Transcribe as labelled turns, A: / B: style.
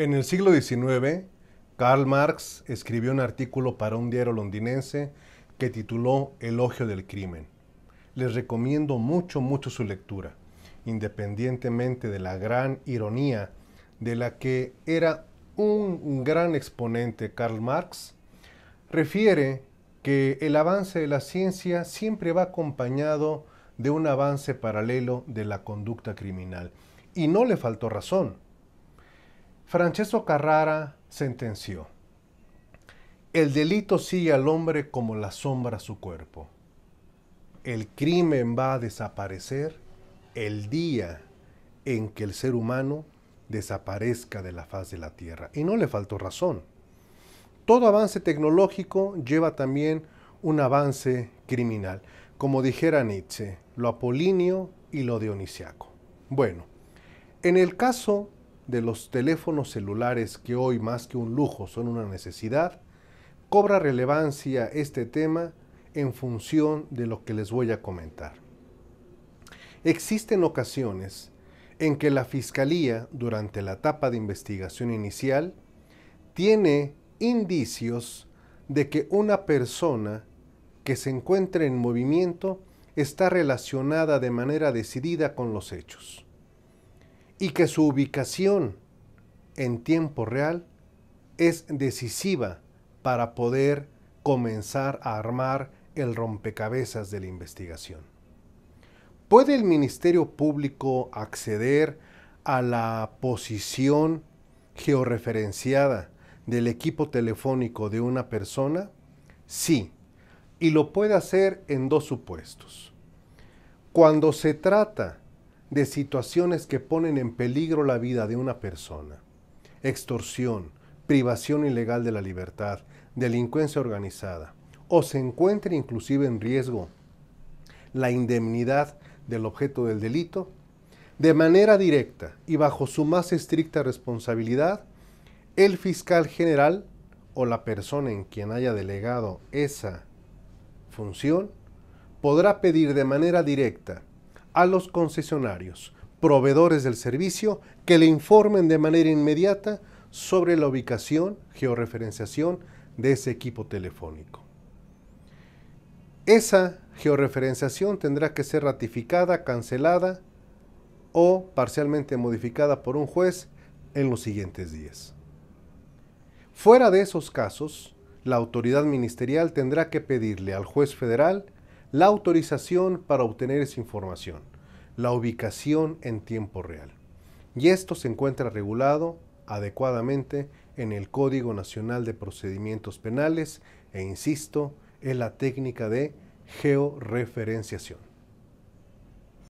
A: En el siglo XIX, Karl Marx escribió un artículo para un diario londinense que tituló Elogio del Crimen. Les recomiendo mucho, mucho su lectura, independientemente de la gran ironía de la que era un gran exponente Karl Marx, refiere que el avance de la ciencia siempre va acompañado de un avance paralelo de la conducta criminal. Y no le faltó razón. Francesco Carrara sentenció. El delito sigue al hombre como la sombra a su cuerpo. El crimen va a desaparecer el día en que el ser humano desaparezca de la faz de la Tierra. Y no le faltó razón. Todo avance tecnológico lleva también un avance criminal, como dijera Nietzsche, lo apolíneo y lo dionisiaco. Bueno, en el caso de los teléfonos celulares que hoy más que un lujo son una necesidad, cobra relevancia este tema en función de lo que les voy a comentar. Existen ocasiones en que la Fiscalía, durante la etapa de investigación inicial, tiene indicios de que una persona que se encuentra en movimiento está relacionada de manera decidida con los hechos y que su ubicación en tiempo real es decisiva para poder comenzar a armar el rompecabezas de la investigación. ¿Puede el Ministerio Público acceder a la posición georreferenciada del equipo telefónico de una persona? Sí, y lo puede hacer en dos supuestos. Cuando se trata de situaciones que ponen en peligro la vida de una persona. Extorsión, privación ilegal de la libertad, delincuencia organizada, o se encuentre inclusive en riesgo la indemnidad del objeto del delito, de manera directa y bajo su más estricta responsabilidad, el fiscal general o la persona en quien haya delegado esa función podrá pedir de manera directa a los concesionarios, proveedores del servicio, que le informen de manera inmediata sobre la ubicación, georreferenciación de ese equipo telefónico. Esa georreferenciación tendrá que ser ratificada, cancelada o parcialmente modificada por un juez en los siguientes días. Fuera de esos casos, la autoridad ministerial tendrá que pedirle al juez federal la autorización para obtener esa información, la ubicación en tiempo real. Y esto se encuentra regulado adecuadamente en el Código Nacional de Procedimientos Penales e, insisto, en la técnica de georreferenciación.